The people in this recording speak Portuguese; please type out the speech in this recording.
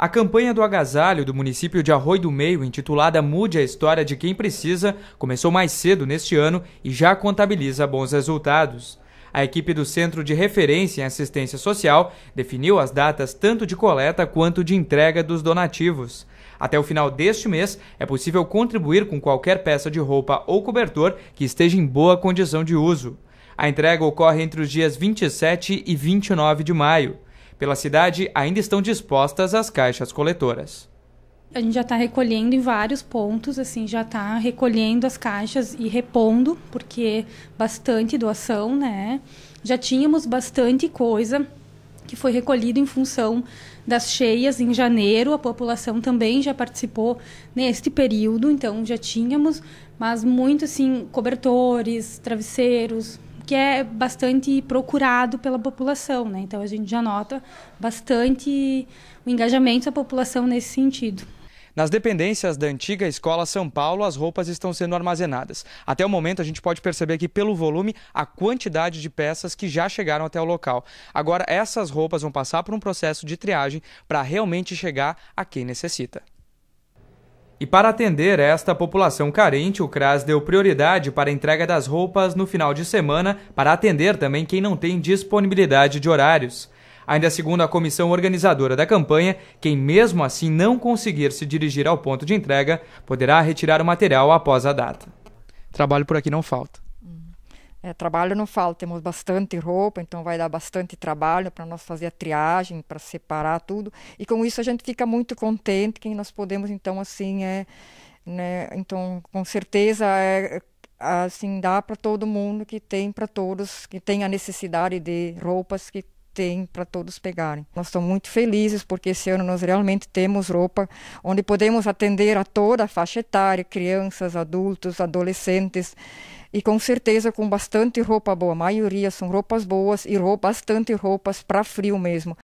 A campanha do agasalho do município de Arroio do Meio, intitulada Mude a História de Quem Precisa, começou mais cedo neste ano e já contabiliza bons resultados. A equipe do Centro de Referência em Assistência Social definiu as datas tanto de coleta quanto de entrega dos donativos. Até o final deste mês, é possível contribuir com qualquer peça de roupa ou cobertor que esteja em boa condição de uso. A entrega ocorre entre os dias 27 e 29 de maio. Pela cidade, ainda estão dispostas as caixas coletoras. A gente já está recolhendo em vários pontos, assim, já está recolhendo as caixas e repondo, porque bastante doação, né? Já tínhamos bastante coisa que foi recolhido em função das cheias em janeiro. A população também já participou neste período, então já tínhamos, mas muito assim, cobertores, travesseiros, que é bastante procurado pela população, né? Então a gente já nota bastante o engajamento da população nesse sentido. Nas dependências da antiga Escola São Paulo, as roupas estão sendo armazenadas. Até o momento, a gente pode perceber que pelo volume a quantidade de peças que já chegaram até o local. Agora, essas roupas vão passar por um processo de triagem para realmente chegar a quem necessita. E para atender esta população carente, o CRAS deu prioridade para a entrega das roupas no final de semana para atender também quem não tem disponibilidade de horários. Ainda segundo a comissão organizadora da campanha, quem mesmo assim não conseguir se dirigir ao ponto de entrega poderá retirar o material após a data. Trabalho por aqui não falta. É, trabalho não falta, temos bastante roupa, então vai dar bastante trabalho para nós fazer a triagem, para separar tudo. E com isso a gente fica muito contente que nós podemos, então, assim, é, né, então, com certeza, é, assim, dá para todo mundo que tem, para todos que tem a necessidade de roupas que tem para todos pegarem. Nós estamos muito felizes porque esse ano nós realmente temos roupa onde podemos atender a toda a faixa etária, crianças, adultos, adolescentes e com certeza com bastante roupa boa. A maioria são roupas boas e roupa, bastante roupas para frio mesmo.